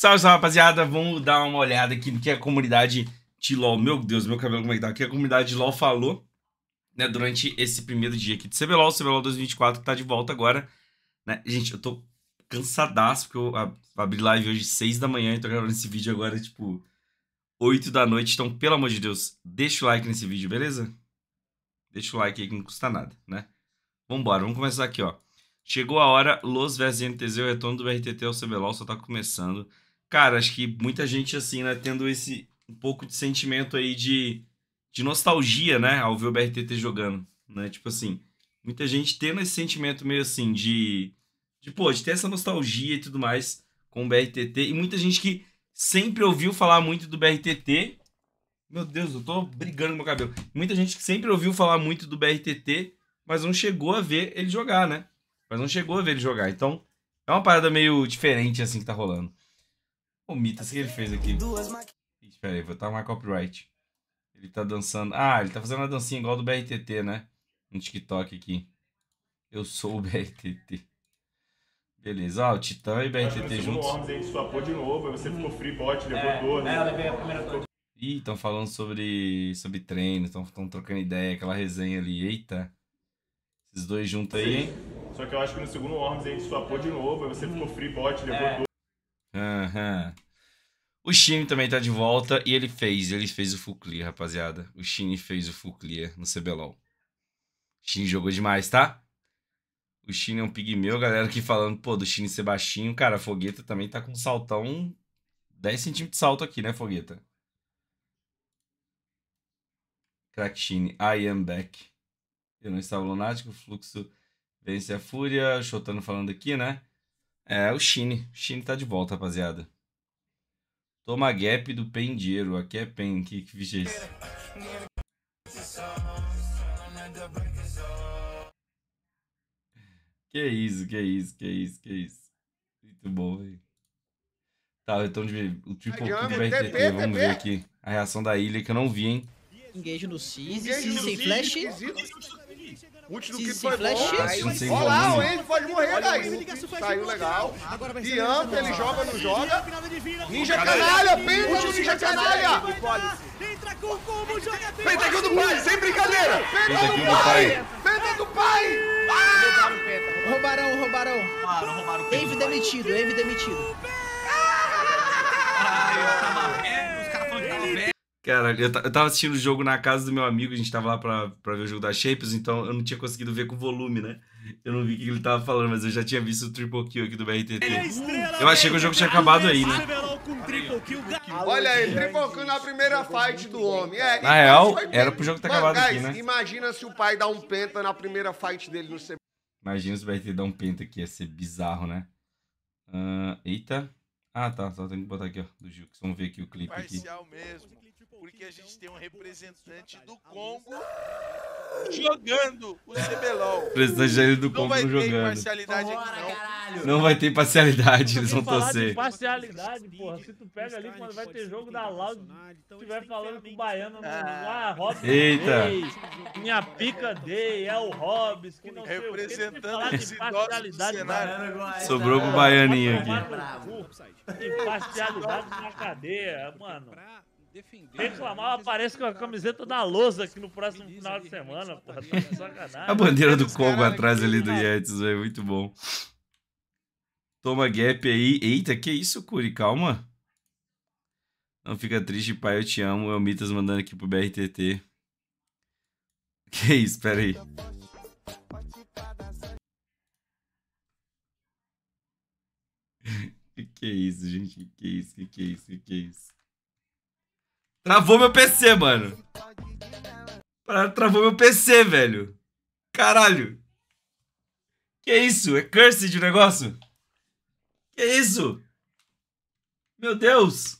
Salve, salve, rapaziada. Vamos dar uma olhada aqui no que a comunidade de LoL... Meu Deus, meu cabelo como é que tá? O que a comunidade de LoL falou né, durante esse primeiro dia aqui de CBLOL. CBLOL 2024 que tá de volta agora. Né? Gente, eu tô cansadaço porque eu abri live hoje às 6 da manhã e então tô gravando esse vídeo agora, tipo, 8 da noite. Então, pelo amor de Deus, deixa o like nesse vídeo, beleza? Deixa o like aí que não custa nada, né? Vambora, vamos começar aqui, ó. Chegou a hora, Los vs NTZ, o retorno do RTT ao CBLOL só tá começando. Cara, acho que muita gente, assim, né, tendo esse um pouco de sentimento aí de, de nostalgia, né, ao ver o BRTT jogando, né? Tipo assim, muita gente tendo esse sentimento meio assim de, de pô, de ter essa nostalgia e tudo mais com o BRTT. E muita gente que sempre ouviu falar muito do BRTT. Meu Deus, eu tô brigando com meu cabelo. Muita gente que sempre ouviu falar muito do BRTT, mas não chegou a ver ele jogar, né? Mas não chegou a ver ele jogar. Então, é uma parada meio diferente assim que tá rolando. O Mitas que ele fez aqui. Duas Espera aí, vou tomar tá copyright. Ele tá dançando. Ah, ele tá fazendo uma dancinha igual do BRTT, né? No TikTok aqui. Eu sou o BRTT. Beleza, ó, o Titã e é o BRTT juntos. O aí swapou de novo, aí você ficou free bot, levou é, 12. É, levei a primeira Ih, estão falando sobre, sobre treino, estão trocando ideia, aquela resenha ali. Eita. Esses dois juntos aí, hein? Só que eu acho que no segundo Worms aí swapou de novo, aí você ficou free bot, levou é. Aham. Uhum. O Shin também tá de volta e ele fez, ele fez o full clear, rapaziada. O Shin fez o full clear no CBLOL. O jogou demais, tá? O Shin é um pigmeu, galera aqui falando, pô, do Shin ser baixinho. Cara, a Fogueta também tá com um saltão 10 centímetros de salto aqui, né, Fogueta? Crack Shin, I am back. Eu não estava lunático, fluxo vence a fúria. Chotano falando aqui, né? É, o Shine. O Shine tá de volta, rapaziada. Toma gap do pendieiro. Aqui é pen. Que, que bicho é esse? Que isso, que isso, que isso, que isso. Muito bom, velho. Tá, o retorno de. O triple kill vai ter. Vamos ver aqui. A reação da ilha que eu não vi, hein? Engage no Cis, Cis sem flash. Ult do Kip foi bom. Olha lá, o Enzo pode morrer, guys. Saiu legal. E Amp, ele joga, não joga. Ninja canalha, pensa Ninja canalha. Entra com combo, joga bem. Penta tá do pai, sem brincadeira. Penta tá tá do pai. Penta do pai. Roubarão, roubarão. Roubaram, roubaram. Envy demitido, Envy demitido. Cara, eu, eu tava assistindo o jogo na casa do meu amigo, a gente tava lá pra, pra ver o jogo da Shapes, então eu não tinha conseguido ver com volume, né? Eu não vi o que ele tava falando, mas eu já tinha visto o triple kill aqui do BRTT. É eu achei que o jogo tinha acabado né? aí, né? Olha aí, triple kill na primeira fight do homem. É, na real, era pro jogo ter tá acabado aqui, né? Imagina se o pai dá um penta na primeira fight dele no CB. Imagina se o BRTT dá um penta aqui, ia ser bizarro, né? Uh, eita. Ah, tá, só tem que botar aqui, ó, do Gil, vamos ver aqui o clipe aqui. Parcial mesmo porque a gente então tem um tá representante do Congo jogando o CBLOL. Representante dele do Congo jogando. Não vai ter imparcialidade aqui, não. Não vai ter parcialidade, eles vão torcer. Parcialidade, porra. Se tu pega ali quando vai ter jogo da Loud, então tiver falando com o baiano, ah, Robson. Eita. minha pica dei, é o Hobbs, que não sei Representando cenário. Sobrou tá pro baianinho aqui. Imparcialidade na cadeia, mano defender. Reclamar, aparece com a camiseta da lousa aqui no próximo final de é semana, pô. Tá sacanagem. A bandeira do Congo atrás ali do Yetis, é muito bom. Toma gap aí. Eita, que isso, Curi? Calma. Não fica triste, pai, eu te amo. É o Mitas mandando aqui pro BRTT. Que isso, pera aí. que que é isso, gente? Que que é isso? Que que é isso? Que que é isso? Travou meu PC, mano. Travou meu PC, velho. Caralho. Que isso? É cursed o negócio? Que isso? Meu Deus.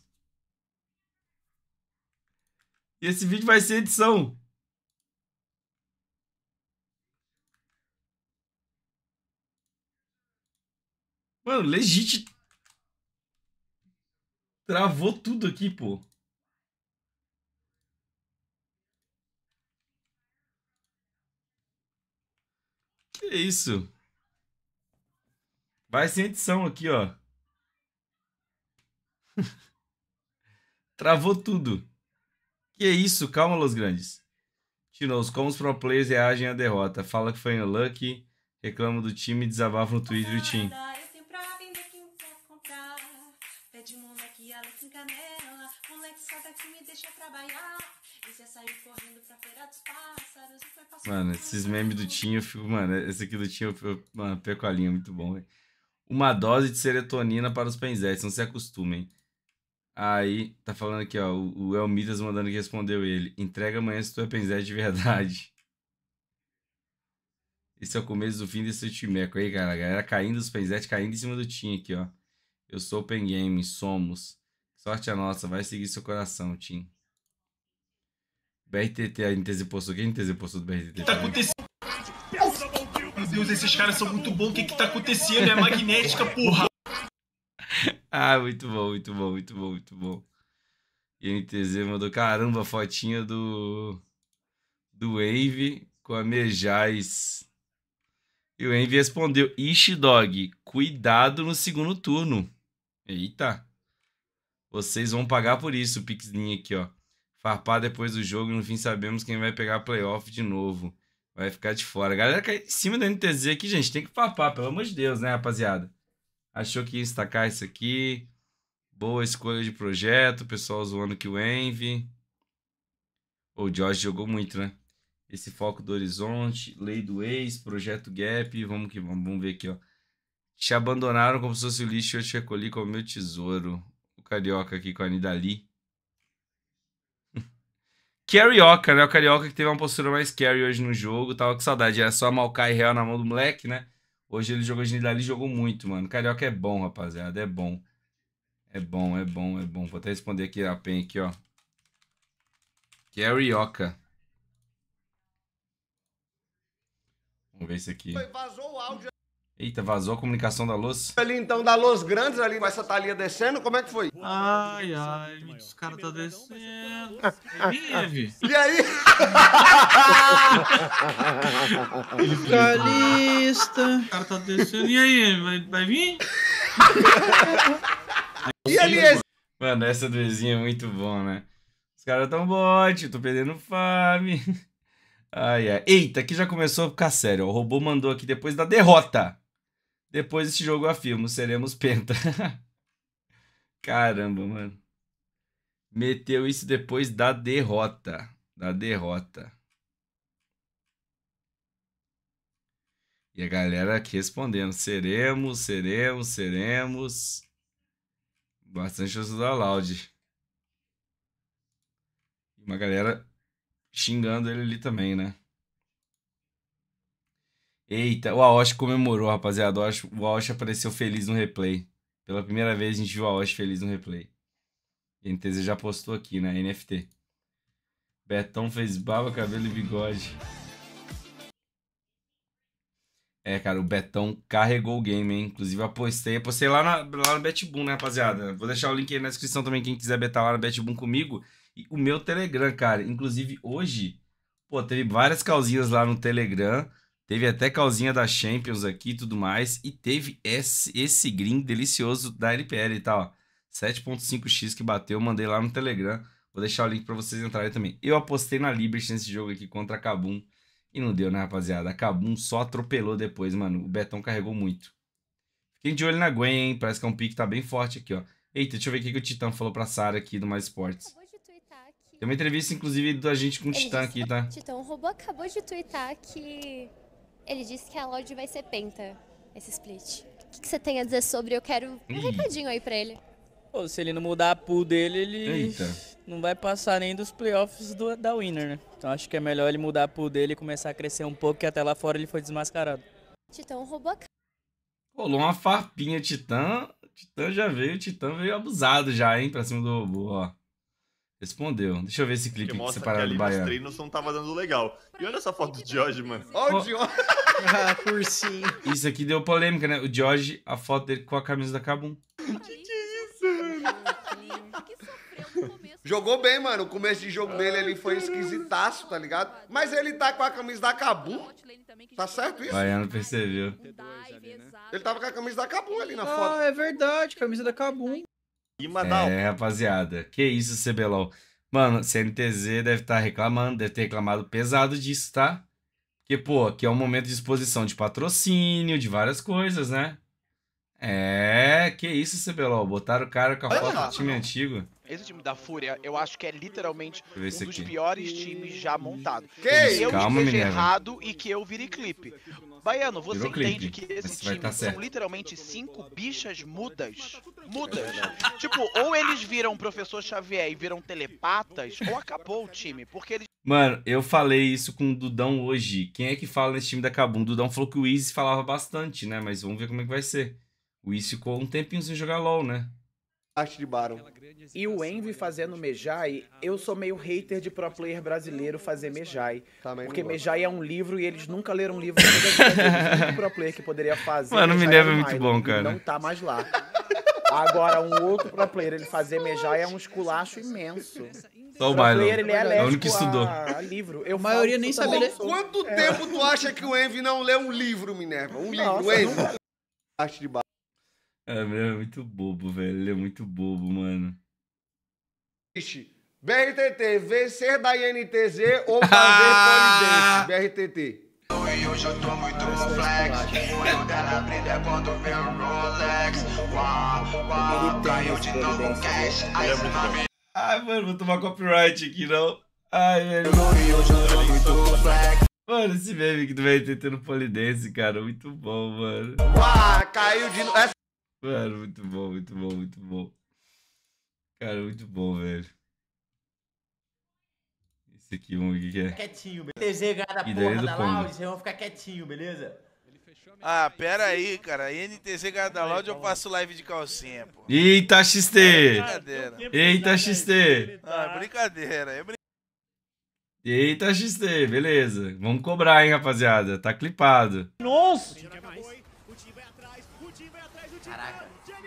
E esse vídeo vai ser edição. Mano, legit. Travou tudo aqui, pô. Que isso? Vai sem edição aqui, ó. Travou tudo. Que é isso? Calma, Los Grandes. Tinos, como os pro players reagem à derrota? Fala que foi unlucky, reclama do time, desabafa no Twitter o time. Mano, esses memes do Tinho, eu fico, mano, esse aqui do Tinho, eu, eu, mano, perco a linha, é muito bom, velho. Uma dose de serotonina para os penzetes, não se acostumem. Aí, tá falando aqui, ó, o, El Midas mandando que respondeu ele. Entrega amanhã se tu é penzete de verdade. Esse é o começo do fim desse timeco aí, cara. A galera caindo os penzetes, caindo em cima do Tim aqui, ó. Eu sou o Pengame, somos. Sorte a é nossa, vai seguir seu coração, Tim. BRTT, a NTZ postou. Quem NTZ postou do BRTT? O que tá acontecendo? Meu Deus, esses caras são muito bons. O que que tá acontecendo? É magnética, porra. ah, muito bom, muito bom, muito bom, muito bom. E a NTZ mandou, caramba, fotinha do do Wave com a Mejais. E o Envy respondeu, Ishi Dog, cuidado no segundo turno. Eita. Vocês vão pagar por isso, o Pixlin aqui, ó farpar depois do jogo e no fim sabemos quem vai pegar playoff de novo. Vai ficar de fora. galera cai em cima da NTZ aqui, gente. Tem que farpar, pelo amor de Deus, né, rapaziada? Achou que ia destacar isso aqui. Boa escolha de projeto. Pessoal zoando que o Envy. O Josh jogou muito, né? Esse foco do horizonte, lei do ex, projeto gap. Vamos que vamos. Vamos ver aqui, ó. Te abandonaram como se fosse o lixo e eu te recolhi como meu tesouro. O Carioca aqui com a Nidali. Carioca, né? O Carioca que teve uma postura mais carry hoje no jogo. Tava com saudade. Era só malcar e real na mão do moleque, né? Hoje ele jogou ali jogou muito, mano. Carioca é bom, rapaziada. É bom. É bom, é bom, é bom. Vou até responder aqui a PEN aqui, ó. Carioca. Vamos ver isso aqui. Vazou o áudio. Eita, vazou a comunicação da luz. Ali então, da luz grandes ali, mas essa talinha tá descendo, como é que foi? Ai, ai, os caras tá descendo. Vive. E aí? Calista. Ah, o cara tá descendo. E aí, vai, vai vir? e ali é... Mano, essa doezinha é muito bom, né? Os caras tão bote, tô perdendo farm. Ai, ai. Eita, aqui já começou a ficar sério. O robô mandou aqui depois da derrota. Depois desse jogo afirmo, seremos penta. Caramba, mano. Meteu isso depois da derrota. Da derrota. E a galera aqui respondendo: seremos, seremos, seremos. Bastante da Loud. uma galera xingando ele ali também, né? Eita, o Aoshi comemorou, rapaziada. O Aoshi, o Aoshi apareceu feliz no replay. Pela primeira vez a gente viu o Aoshi feliz no replay. A NTZ já postou aqui, né? NFT. Betão fez barba, cabelo e bigode. É, cara, o Betão carregou o game, hein? Inclusive, apostei. Apostei lá, na, lá no Betboom, né, rapaziada? Vou deixar o link aí na descrição também, quem quiser betar lá no Betboom comigo. E o meu Telegram, cara. Inclusive, hoje, pô, teve várias causinhas lá no Telegram. Teve até calzinha da Champions aqui e tudo mais. E teve esse, esse green delicioso da LPL, tá? tal 7.5x que bateu, mandei lá no Telegram. Vou deixar o link para vocês entrarem também. Eu apostei na Liberty nesse jogo aqui contra a Kabum. E não deu, né, rapaziada? A Kabum só atropelou depois, mano. O Betão carregou muito. Fiquem de olho na Gwen, hein? Parece que é um pique que tá bem forte aqui, ó. Eita, deixa eu ver o que, que o Titã falou pra Sara aqui do Mais Esportes. Tem uma entrevista, inclusive, da gente com o Titã aqui, tá? Titã, o robô acabou de twittar que ele disse que a Lorde vai ser penta, esse split. O que, você tem a dizer sobre? Eu quero um hum. recadinho aí pra ele. Pô, se ele não mudar a pool dele, ele Eita. não vai passar nem dos playoffs do, da Winner, né? Então acho que é melhor ele mudar a pool dele e começar a crescer um pouco, que até lá fora ele foi desmascarado. Titã roubou a cara. Rolou uma farpinha, Titã. Titã já veio, Titã veio abusado já, hein, pra cima do robô, ó. Respondeu. Deixa eu ver esse clipe que separado que do Baiano. Os treinos não tava dando legal. E olha essa foto do George, mano. Olha o oh. George. ah, cursinho. Isso aqui deu polêmica, né? O George, a foto dele com a camisa da Kabum. que que é isso? Jogou bem, mano. O começo de jogo dele ele foi esquisitaço, tá ligado? Mas ele tá com a camisa da Kabum. Tá certo isso? Baiano percebeu. Ele tava com a camisa da Kabum ali na ah, foto. Ah, é verdade, camisa da Kabum. É, rapaziada. Que isso, CBLOL. Mano, CNTZ deve estar tá reclamando, deve ter reclamado pesado disso, tá? Porque, pô, aqui é um momento de exposição de patrocínio, de várias coisas, né? É, que isso, CBLOL. Botaram o cara com a foto do time antigo. Esse time da Fúria, eu acho que é literalmente um dos aqui. piores times já montado. Que eu Calma, esteja menina. errado e que eu vire clipe. Baiano, você Virou entende clipe. que esse time tá são certo. literalmente cinco bichas mudas? Mudas. É tipo, ou eles viram professor Xavier e viram telepatas, ou acabou o time, porque eles Mano, eu falei isso com o Dudão hoje. Quem é que fala nesse time da Cabum? O Dudão falou que o Easy falava bastante, né? Mas vamos ver como é que vai ser. O Easy ficou um tempinho sem jogar LOL, né? arte de Baron. E o Envy fazendo Mejai, eu sou meio hater de pro player brasileiro fazer Mejai. Também porque Mejai é um livro e eles nunca leram um livro. Tem pro player que poderia fazer. Mano, Mejai Minerva é muito bom, cara. Não tá mais lá. Agora, um outro pro player, ele fazer Mejai é um esculacho imenso. Só o Milo. Ele é, é, é o único que estudou. A, a livro. Eu a maioria nem sabe ler. Quanto é. tempo é. tu acha que o Envy não lê um livro, Minerva? Um Nossa, livro, Envy. Arte de é, é muito bobo, velho. Ele é muito bobo, mano. Ixi, BRTT, vencer é da INTZ ou fazer polidense? BRTT. E hoje eu tô muito flex. O olho dela brilha quando vê o Rolex. Uau, uau, caiu de novo cash. Né? É Ai, mano, vou tomar copyright aqui, não. Ai, velho. E hoje eu tô é muito flex. Mano, esse meme que do vai no Polidense, cara, muito bom, mano. Uau, caiu de novo. Cara, muito bom, muito bom, muito bom. Cara, muito bom, velho. Esse aqui, vamos ver o que é. Quietinho, beleza? TG da porra da Loud, vocês vão ficar quietinho, beleza? Ah, pera aí, cara. NTZ Loud, eu faço live de calcinha, pô. Eita, XT! É brincadeira. Eita, tá XT! Tá. Ah, é brincadeira, é brincadeira. Eita, XT, beleza. Vamos cobrar, hein, rapaziada. Tá clipado. Nossa!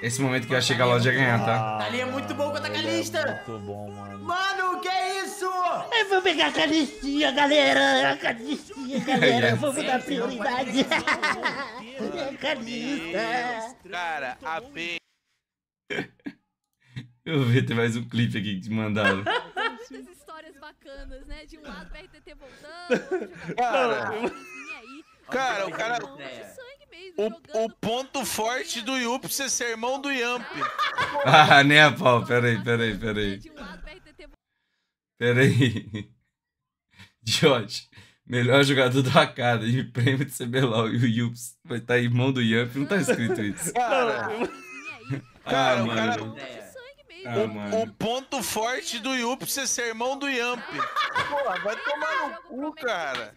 Esse momento que eu achei que a loja ia ganhar, tá? Ali é muito bom contra a é Calista! Muito bom, mano. Mano, que é isso? Eu vou pegar a Calistinha, galera! A Calistinha, galera! Eu Vamos dar prioridade! É calista! Cara, a B... Eu vou ver, tem mais um clipe aqui que te mandaram. Muitas histórias bacanas, né? De um lado, PRTT voltando, outro jogador... cara, o então, cara... O, o ponto forte do Yup é ser irmão do Yamp. ah, né, pau? Peraí, peraí, peraí. Peraí. Jorge, melhor jogador do cara de prêmio de CBLOL. E o Yups vai estar tá irmão do Yamp. Não tá escrito isso. Cara, ah, cara, mano. Cara... Ah, o, o, ponto forte do Yup é ser irmão do Yamp. Ah, Porra, vai tomar no cu, cara.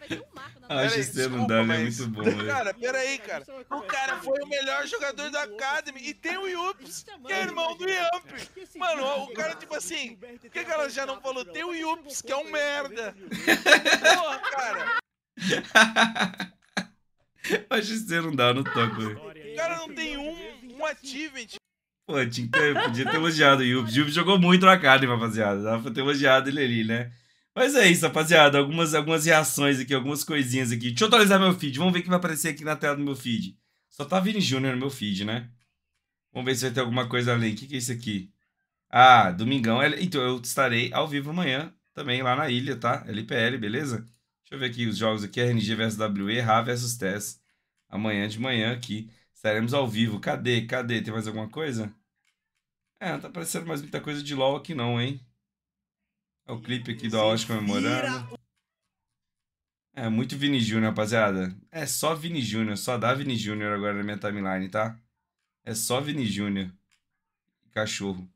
Ah, peraí, é desculpa, Dali é muito bom. Né? cara, peraí, cara. O cara foi o melhor jogador da Academy e tem o Yups, que é irmão né, do Yamp. Mano, o cara, tipo assim, por que, que ela já não falou? Tem o Yups, que é um merda. Porra, cara. Mas não dá, no toco. Né? O cara não tem um, um achievement. Pô, tinha ter, podia ter elogiado o Yubi. O jogou muito na carne, rapaziada. Dava pra ter elogiado ele ali, né? Mas é isso, rapaziada. Algumas, algumas reações aqui, algumas coisinhas aqui. Deixa eu atualizar meu feed. Vamos ver o que vai aparecer aqui na tela do meu feed. Só tá Vini Júnior no meu feed, né? Vamos ver se vai ter alguma coisa além. O que, que é isso aqui? Ah, domingão. Então, eu estarei ao vivo amanhã também lá na ilha, tá? LPL, beleza? Deixa eu ver aqui os jogos aqui. RNG vs WE, Ra vs TES. Amanhã de manhã aqui. Estaremos ao vivo. Cadê? Cadê? Tem mais alguma coisa? É, não tá aparecendo mais muita coisa de LOL aqui não, hein? É o clipe aqui do Aos comemorando. É, muito Vini Júnior, rapaziada. É só Vini Júnior, só dá Vini Júnior agora na minha timeline, tá? É só Vini Júnior. Cachorro.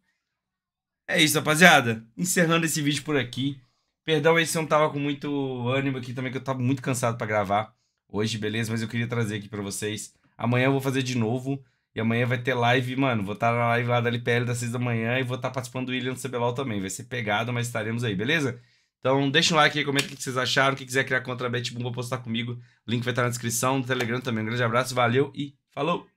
É isso, rapaziada. Encerrando esse vídeo por aqui. Perdão aí se eu não tava com muito ânimo aqui também, que eu tava muito cansado para gravar hoje, beleza? Mas eu queria trazer aqui para vocês Amanhã eu vou fazer de novo. E amanhã vai ter live, mano. Vou estar tá na live lá da LPL das 6 da manhã e vou estar tá participando do William do CBLOL também. Vai ser pegado, mas estaremos aí, beleza? Então, deixa um like aí, comenta o que vocês acharam. Quem quiser criar contra a BetBoom, vou postar comigo. O link vai estar na descrição, do Telegram também. Um grande abraço, valeu e falou!